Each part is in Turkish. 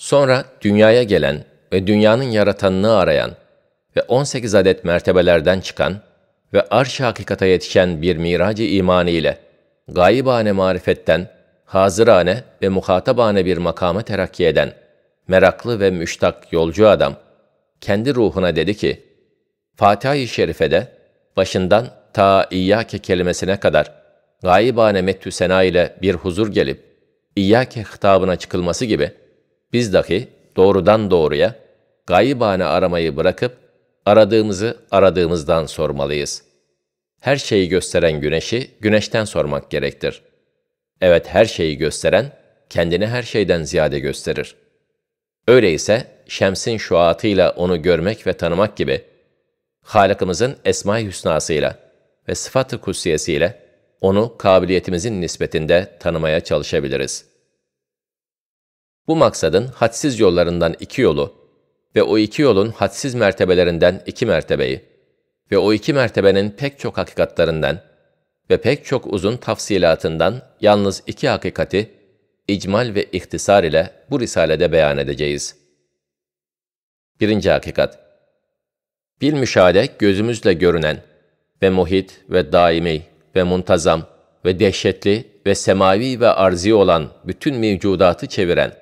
Sonra dünyaya gelen ve dünyanın yaratanını arayan ve 18 adet mertebelerden çıkan ve arş hakikata yetişen bir miracı imanı ile gayibane marifetten hazırane ve muhatabane bir makama terakki eden meraklı ve müştak yolcu adam kendi ruhuna dedi ki Fatiha-i Şerife'de başından ta İyyâke kelimesine kadar gayibane metü sena ile bir huzur gelip İyyâke hitabına çıkılması gibi biz dahi doğrudan doğruya gaybane aramayı bırakıp aradığımızı aradığımızdan sormalıyız. Her şeyi gösteren güneşi güneşten sormak gerektir. Evet her şeyi gösteren kendini her şeyden ziyade gösterir. Öyleyse şemsin şuatıyla onu görmek ve tanımak gibi Halık'ımızın Esma-i Hüsna'sıyla ve sıfat-ı kutsiyesiyle onu kabiliyetimizin nispetinde tanımaya çalışabiliriz.'' Bu maksadın hadsiz yollarından iki yolu ve o iki yolun hadsiz mertebelerinden iki mertebeyi ve o iki mertebenin pek çok hakikatlerinden ve pek çok uzun tafsilatından yalnız iki hakikati icmal ve ihtisar ile bu risalede beyan edeceğiz. Birinci hakikat Bir müşahede gözümüzle görünen ve muhit ve daimi ve muntazam ve dehşetli ve semavi ve arzi olan bütün mevcudatı çeviren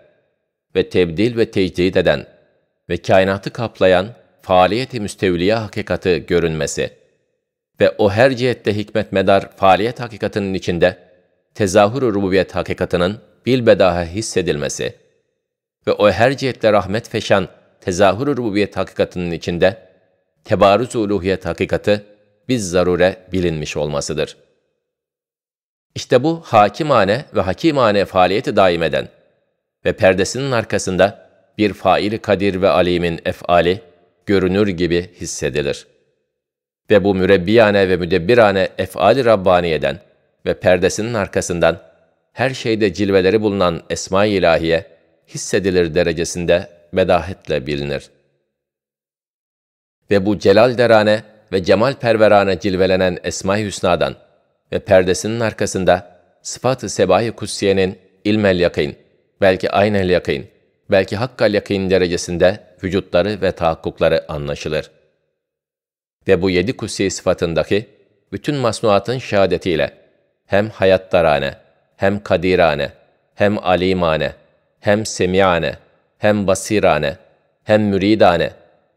ve tebdil ve tecdid eden ve kainatı kaplayan faaliyeti müstevliye hakikati görünmesi ve o her cihette hikmet medar faaliyet hakikatının içinde tezahür-ü rububiyet hakikatının bilbedaha hissedilmesi ve o her cihette rahmet feşan tezahür-ü rububiyet hakikatının içinde tebarüz-ü uluhiyet hakikati biz zarure bilinmiş olmasıdır. İşte bu hakimane ve hakimane faaliyeti daim eden ve perdesinin arkasında bir fail kadir ve alimin efali görünür gibi hissedilir. Ve bu mürebbiyane ve müdebbirane efali Rabbaniye'den ve perdesinin arkasından her şeyde cilveleri bulunan Esma-i İlahiye hissedilir derecesinde bedahetle bilinir. Ve bu celal derane ve cemal perverane cilvelenen Esma-i Hüsna'dan ve perdesinin arkasında sıfat-ı sebahi kutsiyenin ilmel yakın belki aynel yakîn, belki hakkal yakîn derecesinde vücutları ve tahakkukları anlaşılır. Ve bu yedi kutsi sıfatındaki bütün masnuatın şehadetiyle hem hayattarane, hem kadirane, hem alimane, hem semiane, hem basirane, hem müridane,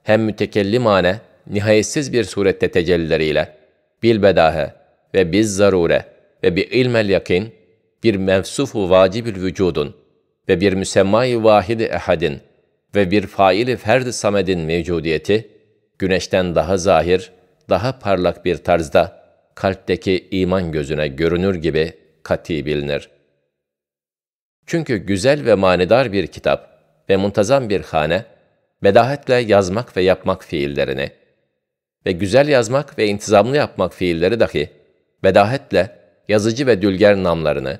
hem mütekellimane nihayetsiz bir surette tecellileriyle bilbedahe ve biz zarure ve bi ilmel yakin bir mevsufu vacibül vücudun ve bir müsemma vahidi ehadin ve bir faili ferd samedin mevcudiyeti, güneşten daha zahir, daha parlak bir tarzda kalpteki iman gözüne görünür gibi kati bilinir. Çünkü güzel ve manidar bir kitap ve muntazam bir hane, bedahetle yazmak ve yapmak fiillerini ve güzel yazmak ve intizamlı yapmak fiilleri dahi bedahetle yazıcı ve dülger namlarını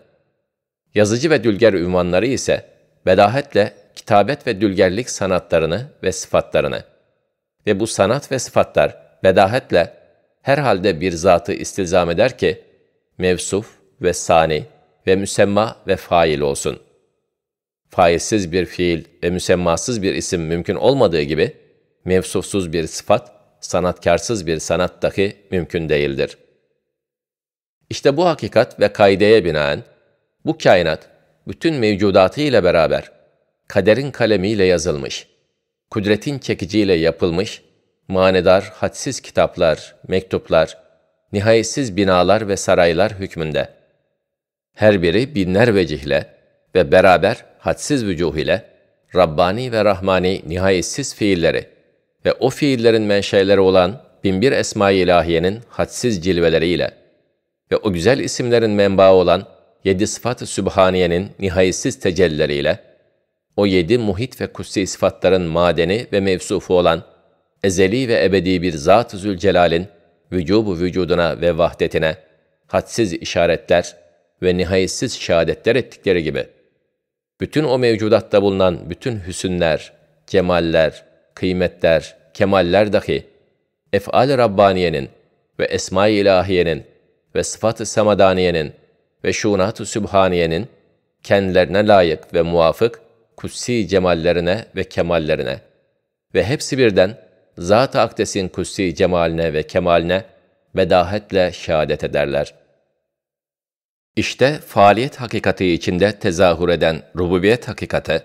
Yazıcı ve dülger ünvanları ise bedahetle kitabet ve dülgerlik sanatlarını ve sıfatlarını ve bu sanat ve sıfatlar bedahetle herhalde bir zatı istilzam eder ki mevsuf ve sani ve müsemma ve fail olsun. Failsiz bir fiil ve müsemmasız bir isim mümkün olmadığı gibi mevsufsuz bir sıfat, sanatkarsız bir sanat dahi mümkün değildir. İşte bu hakikat ve kaideye binaen bu kainat, bütün mevcudatı ile beraber, kaderin kalemiyle yazılmış, kudretin çekiciyle yapılmış, manedar, hadsiz kitaplar, mektuplar, nihayetsiz binalar ve saraylar hükmünde. Her biri binler vecihle ve beraber hadsiz vücuh ile Rabbani ve Rahmani nihayetsiz fiilleri ve o fiillerin menşeleri olan binbir esma-i ilahiyenin hadsiz cilveleriyle ve o güzel isimlerin menbaı olan yedi sıfat-ı sübhaniyenin nihayetsiz tecellileriyle, o yedi muhit ve kutsi sıfatların madeni ve mevsufu olan, ezeli ve ebedi bir Zat-ı Zülcelal'in vücubu vücuduna ve vahdetine, hadsiz işaretler ve nihayetsiz şehadetler ettikleri gibi, bütün o mevcudatta bulunan bütün hüsünler, cemaller, kıymetler, kemaller dahi, efal-i Rabbaniye'nin ve esma-i ilahiyenin ve sıfat-ı semadaniyenin ve şunat-ı Sübhaniye'nin kendilerine layık ve muvafık kutsi cemallerine ve kemallerine ve hepsi birden Zat-ı Akdes'in kutsi cemaline ve kemaline bedahetle şehadet ederler. İşte faaliyet hakikati içinde tezahür eden rububiyet hakikate,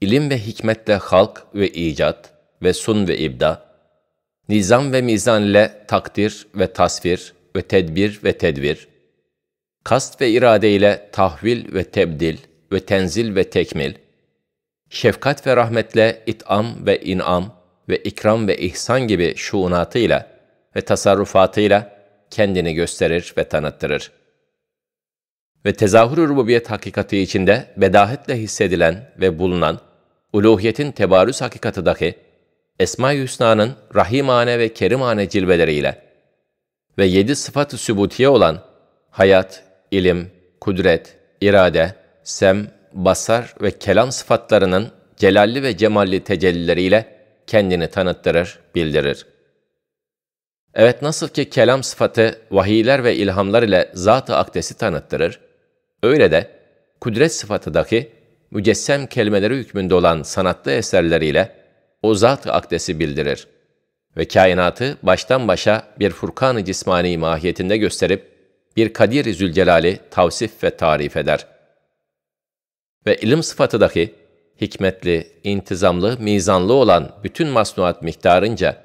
ilim ve hikmetle halk ve icat ve sun ve ibda, nizam ve mizan ile takdir ve tasvir ve tedbir ve tedvir, kast ve irade ile tahvil ve tebdil ve tenzil ve tekmil, şefkat ve rahmetle itam ve inam ve ikram ve ihsan gibi şuunatıyla ve tasarrufatıyla kendini gösterir ve tanıttırır. Ve tezahür-ü rububiyet hakikati içinde bedahetle hissedilen ve bulunan uluhiyetin tebarüz hakikatıdaki Esma-i Hüsna'nın rahimane ve kerimane cilveleriyle ve yedi sıfat-ı sübutiye olan hayat, ilim, kudret, irade, sem, basar ve kelam sıfatlarının celalli ve cemalli tecellileriyle kendini tanıttırır, bildirir. Evet nasıl ki kelam sıfatı vahiyler ve ilhamlar ile zat-ı akdesi tanıttırır, öyle de kudret sıfatıdaki dahi mücessem kelimeleri hükmünde olan sanatlı eserleriyle o zat-ı akdesi bildirir ve kainatı baştan başa bir furkan-ı cismani mahiyetinde gösterip bir Kadir-i Zülcelal'i tavsif ve tarif eder. Ve ilim sıfatıdaki hikmetli, intizamlı, mizanlı olan bütün masnuat miktarınca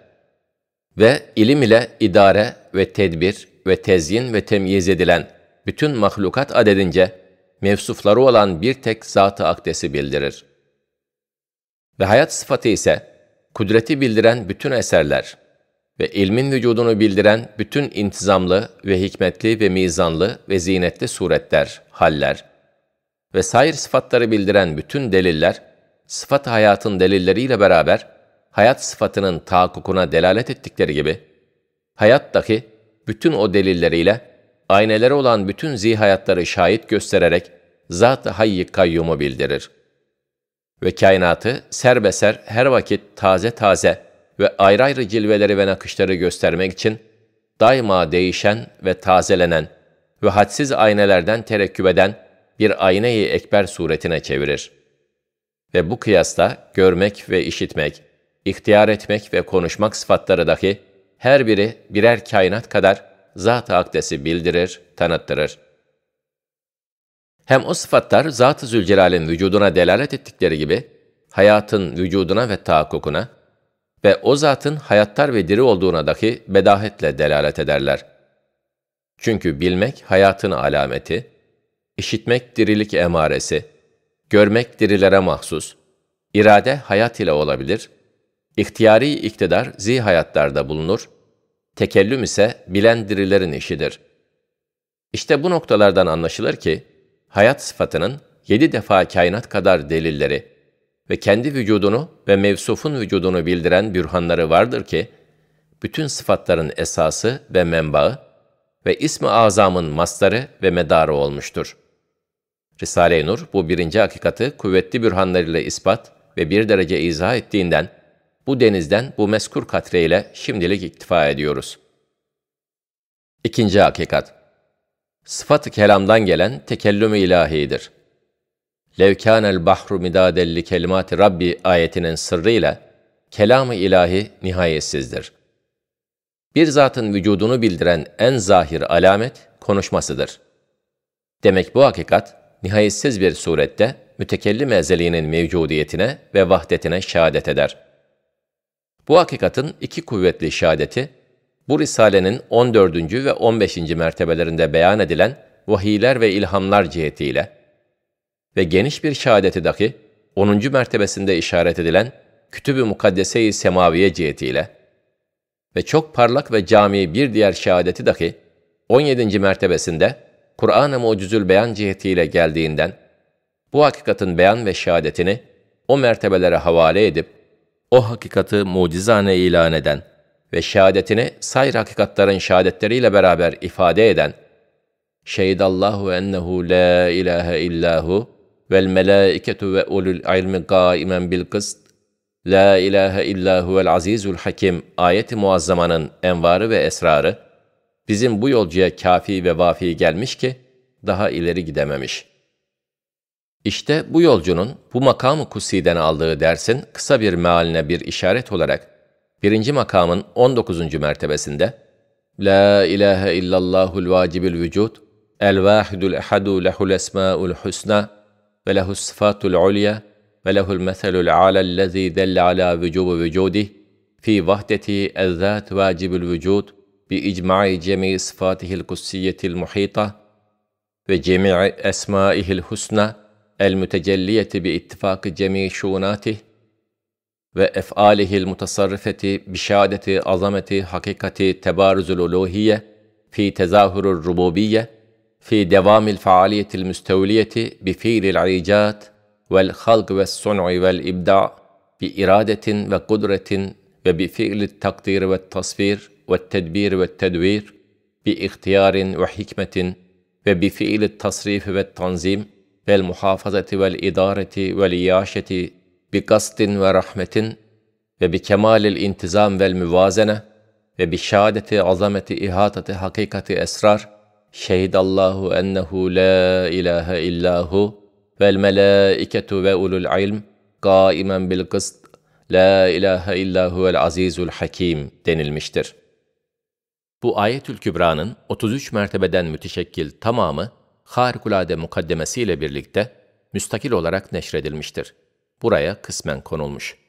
ve ilim ile idare ve tedbir ve tezyin ve temyiz edilen bütün mahlukat adedince mevsufları olan bir tek zat-ı akdesi bildirir. Ve hayat sıfatı ise kudreti bildiren bütün eserler, ve ilmin vücudunu bildiren bütün intizamlı ve hikmetli ve mizanlı ve zinetli suretler, haller ve sair sıfatları bildiren bütün deliller, sıfat hayatın delilleriyle beraber hayat sıfatının tahakkukuna delalet ettikleri gibi, hayattaki bütün o delilleriyle ayneleri olan bütün zihayatları şahit göstererek Zat-ı hayy Kayyum'u bildirir. Ve kainatı serbeser her vakit taze taze ve ayrı ayrı cilveleri ve nakışları göstermek için daima değişen ve tazelenen ve hadsiz aynelerden terekküp eden bir aynayı ekber suretine çevirir. Ve bu kıyasla görmek ve işitmek, ihtiyar etmek ve konuşmak sıfatları dahi her biri birer kainat kadar zat-ı akdesi bildirir, tanıttırır. Hem o sıfatlar Zat-ı Zülcelal'in vücuduna delalet ettikleri gibi, hayatın vücuduna ve tahakkukuna, ve o zatın hayattar ve diri olduğuna dahi bedahetle delalet ederler. Çünkü bilmek hayatın alameti, işitmek dirilik emaresi, görmek dirilere mahsus, irade hayat ile olabilir, ihtiyari iktidar hayatlarda bulunur, tekellüm ise bilen dirilerin işidir. İşte bu noktalardan anlaşılır ki, hayat sıfatının yedi defa kainat kadar delilleri, ve kendi vücudunu ve mevsufun vücudunu bildiren bürhanları vardır ki, bütün sıfatların esası ve menbaı ve ismi azamın masları ve medarı olmuştur. Risale-i Nur bu birinci hakikati kuvvetli bürhanlarıyla ispat ve bir derece izah ettiğinden bu denizden bu meskur katreyle şimdilik iktifa ediyoruz. İkinci hakikat Sıfat-ı kelamdan gelen tekellüm-i ilahidir levkânel bahru midadelli kelimati Rabbi ayetinin sırrıyla kelam-ı ilahi nihayetsizdir. Bir zatın vücudunu bildiren en zahir alamet konuşmasıdır. Demek bu hakikat nihayetsiz bir surette mütekellim ezeliğinin mevcudiyetine ve vahdetine şehadet eder. Bu hakikatin iki kuvvetli şehadeti, bu Risale'nin 14. ve 15. mertebelerinde beyan edilen vahiyler ve ilhamlar cihetiyle, ve geniş bir şehadetidaki 10. mertebesinde işaret edilen Kütüb-ü Mukaddese-i Semaviye cihetiyle ve çok parlak ve cami bir diğer şehadetidaki 17. mertebesinde Kur'an-ı Mucizül Beyan cihetiyle geldiğinden bu hakikatin beyan ve şehadetini o mertebelere havale edip o hakikati mucizane ilan eden ve şehadetini sayr hakikatların şehadetleriyle beraber ifade eden Şehidallahu ennehu la ilahe illahu vel melâiketu ve ulul ilmi gâimen bil kıst, La ilahe illa huvel azizul hakim ayeti muazzamanın envarı ve esrarı, bizim bu yolcuya kafi ve vafi gelmiş ki, daha ileri gidememiş. İşte bu yolcunun bu makamı kutsiden aldığı dersin kısa bir mealine bir işaret olarak, birinci makamın 19. mertebesinde, La ilahe illallahul vacibül vücud, el vahidul ehadu lehul esmaul husna فله الصفات العليا فله المثل العالى الذي دل على وجوب وجوده في وحدة الذات واجب الوجود بإجماع جميع صفاته القدسية المحيطة وجميع أسمائه الحسنى المتجلية باتفاق جميع شؤوناته وأفعاله المتصرفة بشهادة عظمة حقيقة تبارز الألوهية في تظاهر الربوبية في دوام الفعالية المستولية بفعل العريجات والخلق والصنع والإبداع بإرادة وقدرة وبفعل التقدير والتصفير والتدبير والتدوير باختيار وحكمة وبفعل التصريف والتنظيم والمحافظة والإدارة والياشة بقصد ورحمة وبكمال الانتظام والموازنة وبشهادة عظمة إهاتة حقيقة أسرار Şehid Şehidallahu ennehu la ilahe illahu vel melaiketu ve ulul ilm kaimen bil kıst la ilahe illahu el azizul hakim denilmiştir. Bu ayetül kübranın 33 mertebeden müteşekkil tamamı harikulade mukaddemesiyle birlikte müstakil olarak neşredilmiştir. Buraya kısmen konulmuş.''